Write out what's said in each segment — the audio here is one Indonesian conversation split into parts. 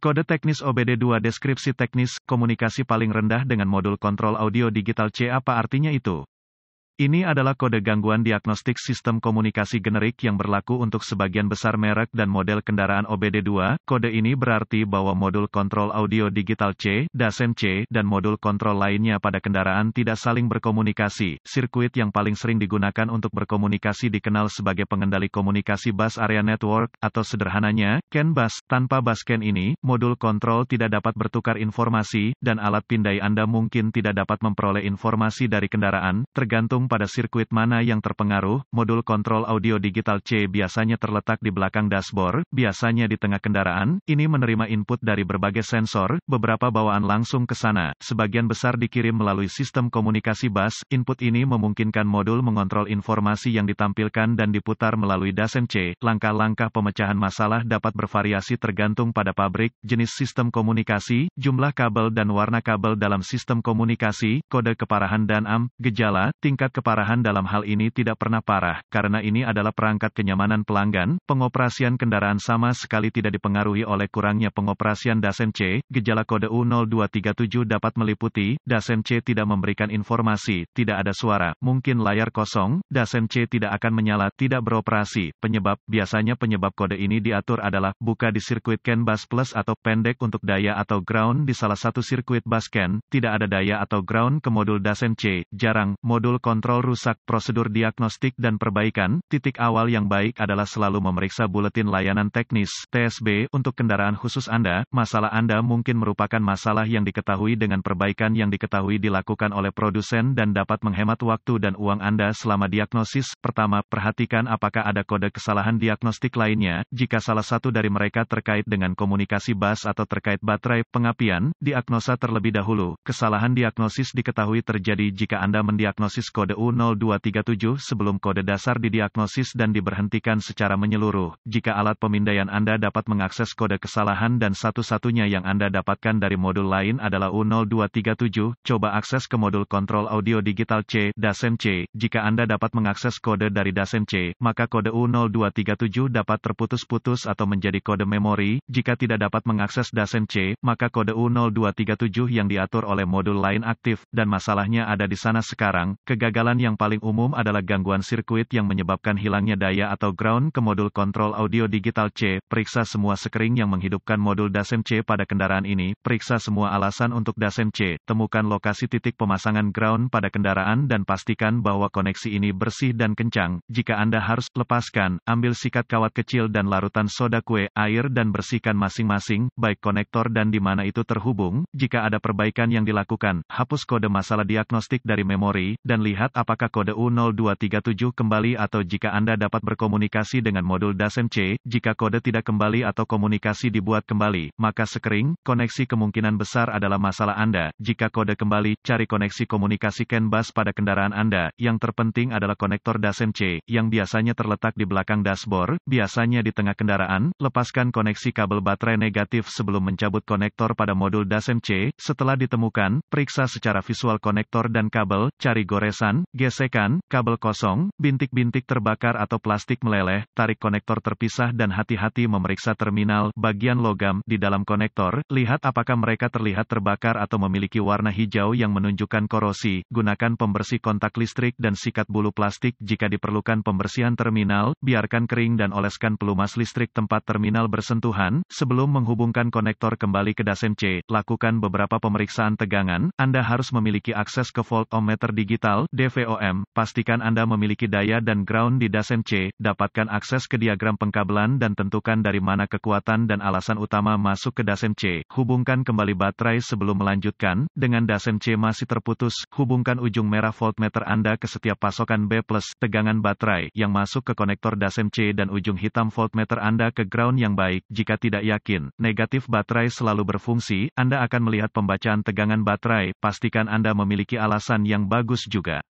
Kode teknis OBD2 Deskripsi teknis, komunikasi paling rendah dengan modul kontrol audio digital C apa artinya itu? Ini adalah kode gangguan diagnostik sistem komunikasi generik yang berlaku untuk sebagian besar merek dan model kendaraan OBD2. Kode ini berarti bahwa modul kontrol audio digital C, DASEN C, dan modul kontrol lainnya pada kendaraan tidak saling berkomunikasi. Sirkuit yang paling sering digunakan untuk berkomunikasi dikenal sebagai pengendali komunikasi bus area network, atau sederhananya, CAN bus. Tanpa bus CAN ini, modul kontrol tidak dapat bertukar informasi, dan alat pindai Anda mungkin tidak dapat memperoleh informasi dari kendaraan, tergantung pada sirkuit mana yang terpengaruh, modul kontrol audio digital C biasanya terletak di belakang dashboard, biasanya di tengah kendaraan, ini menerima input dari berbagai sensor, beberapa bawaan langsung ke sana, sebagian besar dikirim melalui sistem komunikasi bus, input ini memungkinkan modul mengontrol informasi yang ditampilkan dan diputar melalui dasen C, langkah-langkah pemecahan masalah dapat bervariasi tergantung pada pabrik, jenis sistem komunikasi, jumlah kabel dan warna kabel dalam sistem komunikasi, kode keparahan dan AM, gejala, tingkat keparahan dalam hal ini tidak pernah parah, karena ini adalah perangkat kenyamanan pelanggan, pengoperasian kendaraan sama sekali tidak dipengaruhi oleh kurangnya pengoperasian DSC. C, gejala kode U0237 dapat meliputi, DASEN C tidak memberikan informasi, tidak ada suara, mungkin layar kosong, DASEN C tidak akan menyala, tidak beroperasi, penyebab, biasanya penyebab kode ini diatur adalah, buka di sirkuit CAN bus plus atau pendek untuk daya atau ground di salah satu sirkuit bus CAN, tidak ada daya atau ground ke modul DASEN C, jarang, modul kontrol kontrol rusak prosedur diagnostik dan perbaikan. Titik awal yang baik adalah selalu memeriksa buletin layanan teknis (TSB) untuk kendaraan khusus Anda. Masalah Anda mungkin merupakan masalah yang diketahui dengan perbaikan yang diketahui dilakukan oleh produsen dan dapat menghemat waktu dan uang Anda selama diagnosis. Pertama, perhatikan apakah ada kode kesalahan diagnostik lainnya. Jika salah satu dari mereka terkait dengan komunikasi bus atau terkait baterai, pengapian, diagnosa terlebih dahulu. Kesalahan diagnosis diketahui terjadi jika Anda mendiagnosis kode kode U0237 sebelum kode dasar didiagnosis dan diberhentikan secara menyeluruh. Jika alat pemindaian Anda dapat mengakses kode kesalahan dan satu-satunya yang Anda dapatkan dari modul lain adalah U0237, coba akses ke modul kontrol audio digital C, DASEN C. Jika Anda dapat mengakses kode dari DASEN C, maka kode U0237 dapat terputus-putus atau menjadi kode memori. Jika tidak dapat mengakses DASEN C, maka kode U0237 yang diatur oleh modul lain aktif, dan masalahnya ada di sana sekarang, kegagalan Kegagalan yang paling umum adalah gangguan sirkuit yang menyebabkan hilangnya daya atau ground ke modul kontrol audio digital C. Periksa semua sekering yang menghidupkan modul dasen C pada kendaraan ini. Periksa semua alasan untuk dasen C. Temukan lokasi titik pemasangan ground pada kendaraan dan pastikan bahwa koneksi ini bersih dan kencang. Jika Anda harus lepaskan, ambil sikat kawat kecil dan larutan soda kue, air dan bersihkan masing-masing, baik konektor dan di mana itu terhubung. Jika ada perbaikan yang dilakukan, hapus kode masalah diagnostik dari memori dan lihat melihat apakah kode U0237 kembali atau jika Anda dapat berkomunikasi dengan modul DASM C, jika kode tidak kembali atau komunikasi dibuat kembali, maka sekering, koneksi kemungkinan besar adalah masalah Anda. Jika kode kembali, cari koneksi komunikasi CAN bus pada kendaraan Anda. Yang terpenting adalah konektor DASM C, yang biasanya terletak di belakang dashboard, biasanya di tengah kendaraan. Lepaskan koneksi kabel baterai negatif sebelum mencabut konektor pada modul DASM C. Setelah ditemukan, periksa secara visual konektor dan kabel, cari goresan, gesekan, kabel kosong, bintik-bintik terbakar atau plastik meleleh, tarik konektor terpisah dan hati-hati memeriksa terminal bagian logam di dalam konektor, lihat apakah mereka terlihat terbakar atau memiliki warna hijau yang menunjukkan korosi, gunakan pembersih kontak listrik dan sikat bulu plastik jika diperlukan pembersihan terminal, biarkan kering dan oleskan pelumas listrik tempat terminal bersentuhan, sebelum menghubungkan konektor kembali ke dasen C, lakukan beberapa pemeriksaan tegangan, Anda harus memiliki akses ke voltometer digital, DV VOM, pastikan Anda memiliki daya dan ground di DSC. C, dapatkan akses ke diagram pengkabelan dan tentukan dari mana kekuatan dan alasan utama masuk ke DSC. C, hubungkan kembali baterai sebelum melanjutkan, dengan dasen C masih terputus, hubungkan ujung merah voltmeter Anda ke setiap pasokan B+, tegangan baterai, yang masuk ke konektor DSC C dan ujung hitam voltmeter Anda ke ground yang baik, jika tidak yakin, negatif baterai selalu berfungsi, Anda akan melihat pembacaan tegangan baterai, pastikan Anda memiliki alasan yang bagus juga.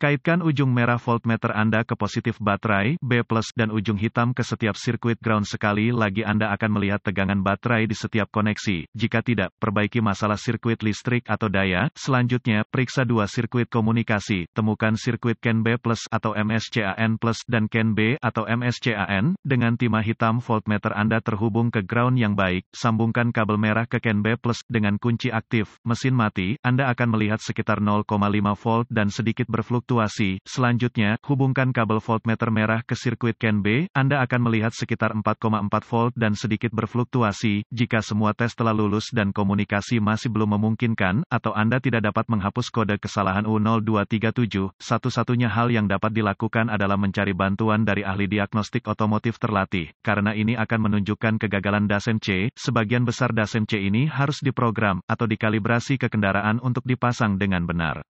Kaitkan ujung merah voltmeter Anda ke positif baterai B+, dan ujung hitam ke setiap sirkuit ground sekali lagi Anda akan melihat tegangan baterai di setiap koneksi. Jika tidak, perbaiki masalah sirkuit listrik atau daya. Selanjutnya, periksa dua sirkuit komunikasi. Temukan sirkuit CAN B+, atau MSCAN+, dan CAN B atau MSCAN. Dengan timah hitam voltmeter Anda terhubung ke ground yang baik. Sambungkan kabel merah ke CAN B+, dengan kunci aktif. Mesin mati, Anda akan melihat sekitar 0,5 volt dan sedikit berfluktuasi situasi. Selanjutnya, hubungkan kabel voltmeter merah ke sirkuit CAN B. Anda akan melihat sekitar 4,4 volt dan sedikit berfluktuasi. Jika semua tes telah lulus dan komunikasi masih belum memungkinkan, atau Anda tidak dapat menghapus kode kesalahan U0237, satu-satunya hal yang dapat dilakukan adalah mencari bantuan dari ahli diagnostik otomotif terlatih. Karena ini akan menunjukkan kegagalan dasen C, sebagian besar dasen C ini harus diprogram atau dikalibrasi ke kendaraan untuk dipasang dengan benar.